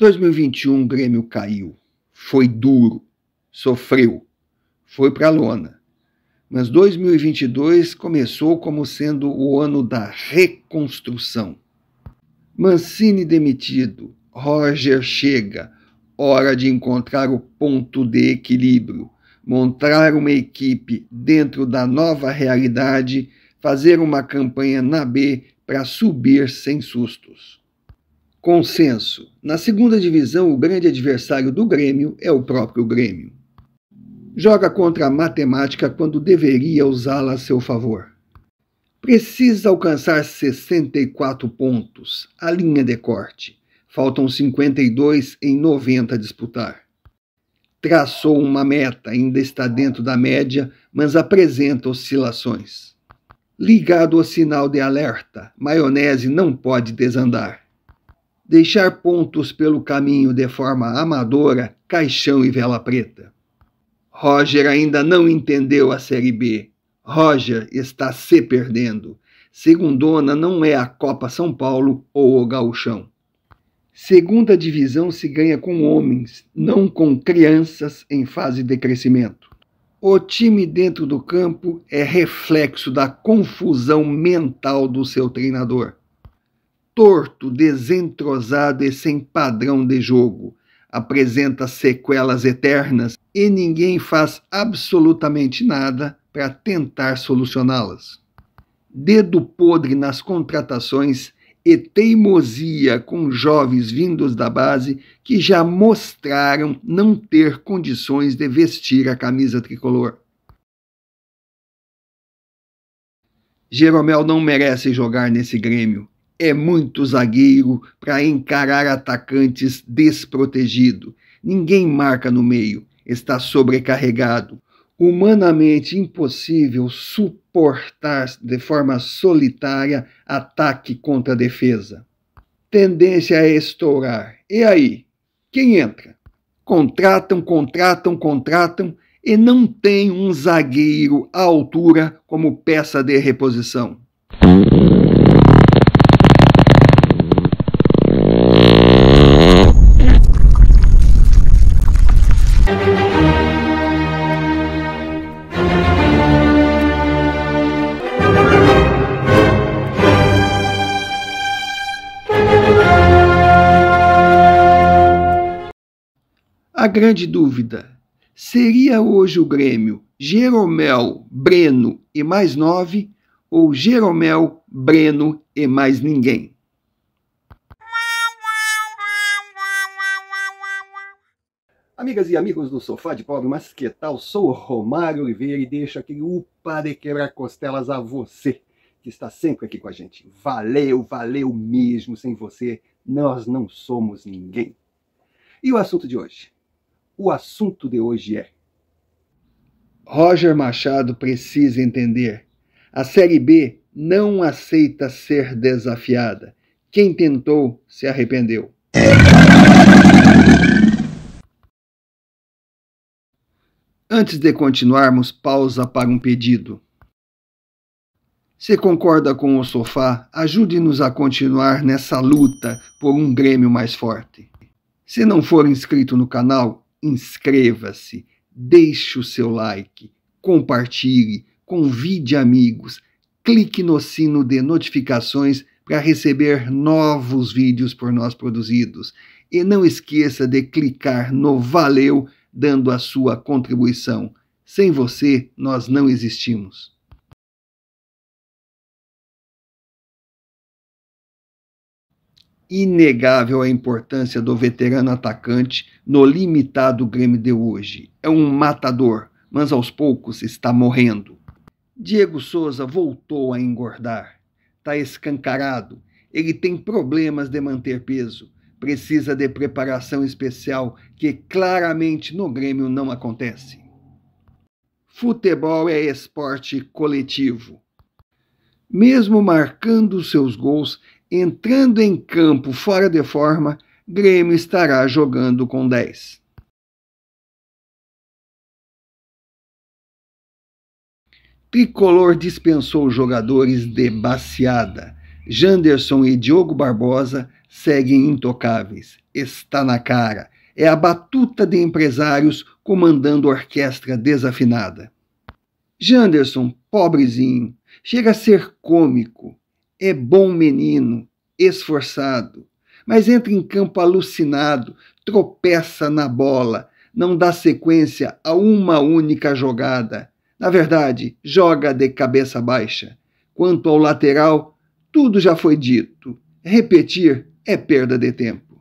2021 o Grêmio caiu, foi duro, sofreu, foi para a lona. Mas 2022 começou como sendo o ano da reconstrução. Mancini demitido, Roger chega, hora de encontrar o ponto de equilíbrio, montar uma equipe dentro da nova realidade, fazer uma campanha na B para subir sem sustos. Consenso. Na segunda divisão, o grande adversário do Grêmio é o próprio Grêmio. Joga contra a matemática quando deveria usá-la a seu favor. Precisa alcançar 64 pontos, a linha de corte. Faltam 52 em 90 a disputar. Traçou uma meta, ainda está dentro da média, mas apresenta oscilações. Ligado ao sinal de alerta, maionese não pode desandar deixar pontos pelo caminho de forma amadora, caixão e vela preta. Roger ainda não entendeu a Série B. Roger está se perdendo. Segundona não é a Copa São Paulo ou o Gauchão. Segunda divisão se ganha com homens, não com crianças em fase de crescimento. O time dentro do campo é reflexo da confusão mental do seu treinador torto, desentrosado e sem padrão de jogo. Apresenta sequelas eternas e ninguém faz absolutamente nada para tentar solucioná-las. Dedo podre nas contratações e teimosia com jovens vindos da base que já mostraram não ter condições de vestir a camisa tricolor. Jeromel não merece jogar nesse Grêmio é muito zagueiro para encarar atacantes desprotegido. Ninguém marca no meio, está sobrecarregado. Humanamente impossível suportar de forma solitária ataque contra defesa. Tendência a é estourar. E aí? Quem entra? Contratam, contratam, contratam e não tem um zagueiro à altura como peça de reposição. A grande dúvida: seria hoje o Grêmio Jeromel, Breno e mais nove ou Jeromel, Breno e mais ninguém? Amigas e amigos do Sofá de Pobre, mas que tal? Sou Romário Oliveira e deixo aquele upa de quebrar costelas a você que está sempre aqui com a gente. Valeu, valeu mesmo. Sem você, nós não somos ninguém. E o assunto de hoje? o assunto de hoje é. Roger Machado precisa entender. A Série B não aceita ser desafiada. Quem tentou se arrependeu. Antes de continuarmos, pausa para um pedido. Se concorda com o sofá, ajude-nos a continuar nessa luta por um Grêmio mais forte. Se não for inscrito no canal, inscreva-se, deixe o seu like, compartilhe, convide amigos, clique no sino de notificações para receber novos vídeos por nós produzidos. E não esqueça de clicar no Valeu, dando a sua contribuição. Sem você, nós não existimos. inegável a importância do veterano atacante no limitado Grêmio de hoje. É um matador, mas aos poucos está morrendo. Diego Souza voltou a engordar. Está escancarado. Ele tem problemas de manter peso. Precisa de preparação especial que claramente no Grêmio não acontece. Futebol é esporte coletivo. Mesmo marcando seus gols, entrando em campo fora de forma, Grêmio estará jogando com 10. Tricolor dispensou jogadores de baciada. Janderson e Diogo Barbosa seguem intocáveis. Está na cara. É a batuta de empresários comandando orquestra desafinada. Janderson, pobrezinho, chega a ser cômico é bom menino, esforçado, mas entra em campo alucinado, tropeça na bola, não dá sequência a uma única jogada. Na verdade, joga de cabeça baixa. Quanto ao lateral, tudo já foi dito. Repetir é perda de tempo.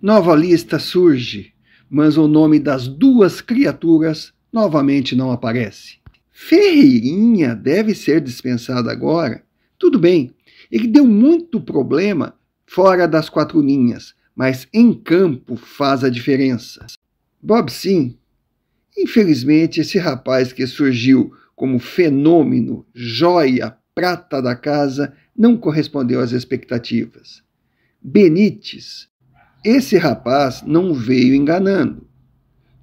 Nova lista surge, mas o nome das duas criaturas novamente não aparece. Ferreirinha deve ser dispensado agora. Tudo bem, ele deu muito problema fora das quatro linhas, mas em campo faz a diferença. Bob Sim, infelizmente esse rapaz que surgiu como fenômeno, joia, prata da casa, não correspondeu às expectativas. Benítez, esse rapaz não veio enganando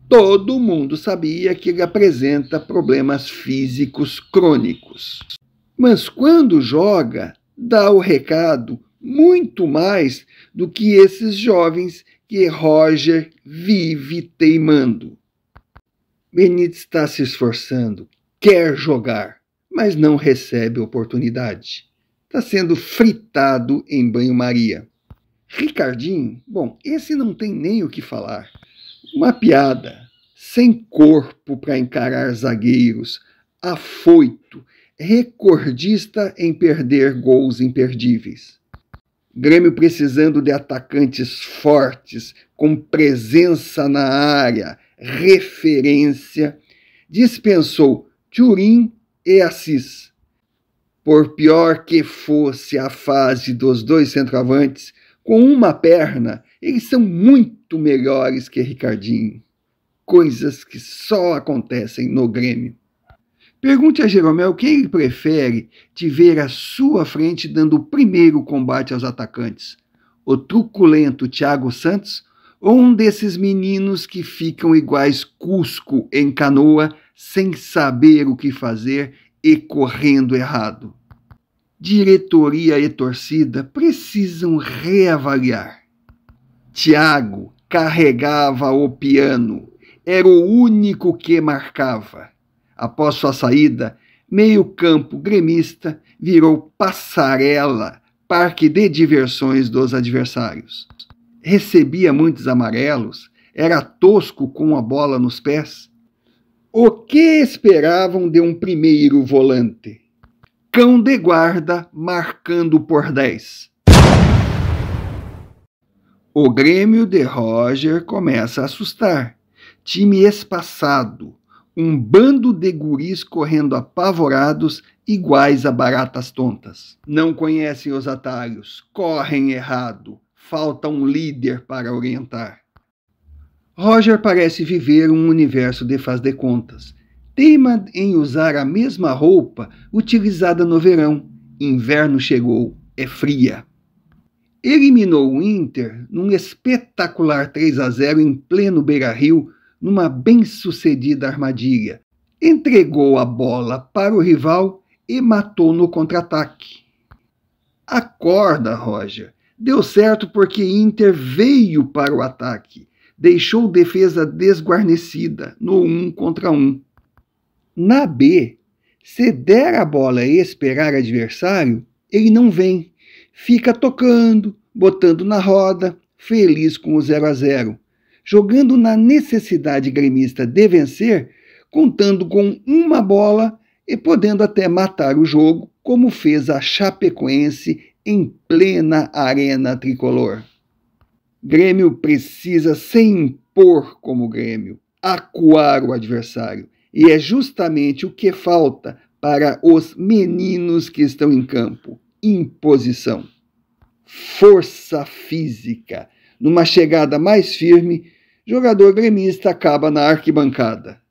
todo mundo sabia que ele apresenta problemas físicos crônicos. Mas quando joga, dá o recado muito mais do que esses jovens que Roger vive teimando. Benítez está se esforçando, quer jogar, mas não recebe oportunidade. Está sendo fritado em banho-maria. Ricardinho, bom, esse não tem nem o que falar. Uma piada, sem corpo para encarar zagueiros, afoito, recordista em perder gols imperdíveis. Grêmio precisando de atacantes fortes, com presença na área, referência, dispensou Turim e Assis. Por pior que fosse a fase dos dois centroavantes, com uma perna, eles são muito melhores que Ricardinho. Coisas que só acontecem no Grêmio. Pergunte a Jeromel quem ele prefere te ver à sua frente dando o primeiro combate aos atacantes: o truculento Thiago Santos ou um desses meninos que ficam iguais Cusco em canoa, sem saber o que fazer e correndo errado? diretoria e torcida precisam reavaliar. Tiago carregava o piano, era o único que marcava. Após sua saída, meio-campo gremista virou passarela, parque de diversões dos adversários. Recebia muitos amarelos, era tosco com a bola nos pés. O que esperavam de um primeiro volante? cão de guarda marcando por 10. O Grêmio de Roger começa a assustar. Time espaçado, um bando de guris correndo apavorados, iguais a baratas tontas. Não conhecem os atalhos, correm errado, falta um líder para orientar. Roger parece viver um universo de faz de contas, teima em usar a mesma roupa utilizada no verão. Inverno chegou, é fria. Eliminou o Inter num espetacular 3 a 0 em pleno Beira-Rio, numa bem-sucedida armadilha. Entregou a bola para o rival e matou no contra-ataque. Acorda, Roger. Deu certo porque Inter veio para o ataque. Deixou defesa desguarnecida no um contra um na B, se der a bola e esperar adversário, ele não vem. Fica tocando, botando na roda, feliz com o 0 a 0 jogando na necessidade gremista de vencer, contando com uma bola e podendo até matar o jogo, como fez a Chapecoense em plena arena tricolor. Grêmio precisa se impor como Grêmio, acuar o adversário, e é justamente o que falta para os meninos que estão em campo: imposição, força física. Numa chegada mais firme, jogador gremista acaba na arquibancada.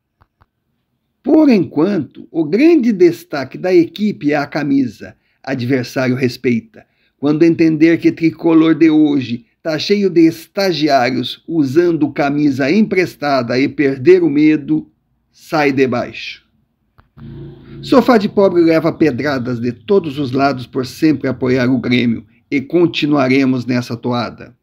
Por enquanto, o grande destaque da equipe é a camisa. Adversário respeita. Quando entender que tricolor de hoje está cheio de estagiários usando camisa emprestada e perder o medo, sai debaixo. Sofá de pobre leva pedradas de todos os lados por sempre apoiar o Grêmio e continuaremos nessa toada.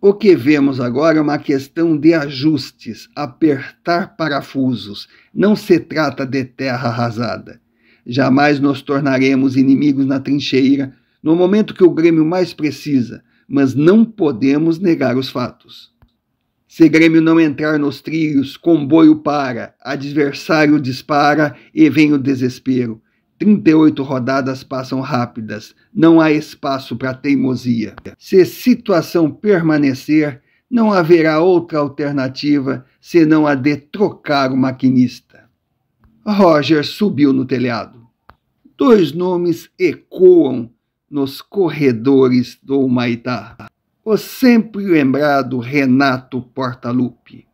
O que vemos agora é uma questão de ajustes, apertar parafusos. Não se trata de terra arrasada. Jamais nos tornaremos inimigos na trincheira no momento que o Grêmio mais precisa, mas não podemos negar os fatos. Se Grêmio não entrar nos trilhos, comboio para, adversário dispara e vem o desespero. 38 rodadas passam rápidas, não há espaço para teimosia. Se situação permanecer, não haverá outra alternativa senão a de trocar o maquinista. Roger subiu no telhado. Dois nomes ecoam nos corredores do Humaitá o sempre lembrado Renato Portaluppi.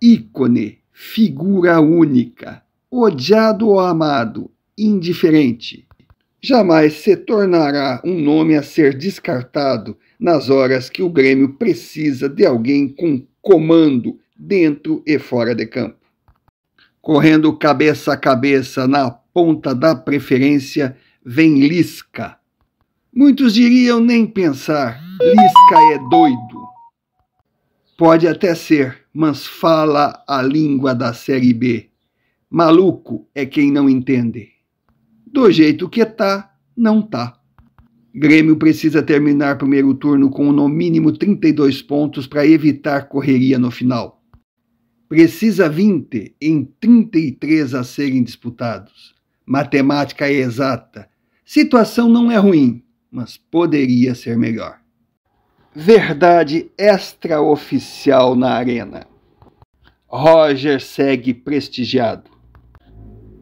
Ícone, figura única, odiado ou amado, indiferente. Jamais se tornará um nome a ser descartado nas horas que o Grêmio precisa de alguém com comando dentro e fora de campo. Correndo cabeça a cabeça na ponta da preferência, vem Lisca, Muitos diriam nem pensar, Lisca é doido. Pode até ser, mas fala a língua da série B. Maluco é quem não entende. Do jeito que tá, não tá. Grêmio precisa terminar primeiro turno com no mínimo 32 pontos para evitar correria no final. Precisa 20 em 33 a serem disputados. Matemática é exata. Situação não é ruim, mas poderia ser melhor. Verdade extraoficial na arena. Roger segue prestigiado.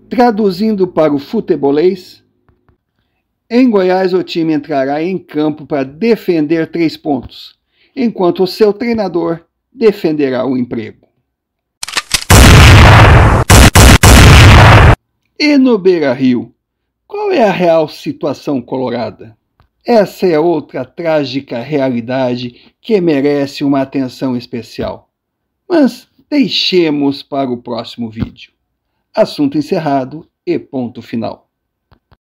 Traduzindo para o futebolês, em Goiás o time entrará em campo para defender três pontos, enquanto o seu treinador defenderá o emprego. E no Beira Rio, qual é a real situação colorada? Essa é outra trágica realidade que merece uma atenção especial. Mas deixemos para o próximo vídeo. Assunto encerrado e ponto final.